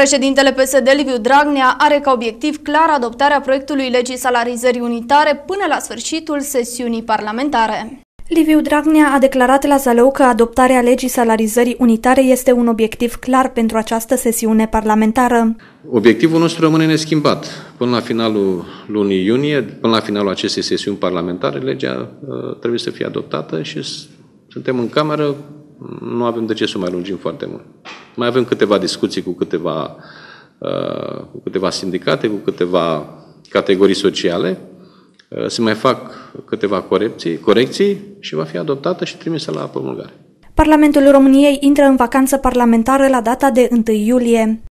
Președintele PSD Liviu Dragnea are ca obiectiv clar adoptarea proiectului legii salarizării unitare până la sfârșitul sesiunii parlamentare. Liviu Dragnea a declarat la Zalău că adoptarea legii salarizării unitare este un obiectiv clar pentru această sesiune parlamentară. Obiectivul nostru rămâne neschimbat. Până la finalul lunii iunie, până la finalul acestei sesiuni parlamentare, legea uh, trebuie să fie adoptată și suntem în cameră, nu avem de ce să mai lungim foarte mult. Mai avem câteva discuții cu câteva, uh, cu câteva sindicate, cu câteva categorii sociale. Uh, se mai fac câteva corecții, corecții și va fi adoptată și trimisă la promulgare. Parlamentul României intră în vacanță parlamentară la data de 1 iulie.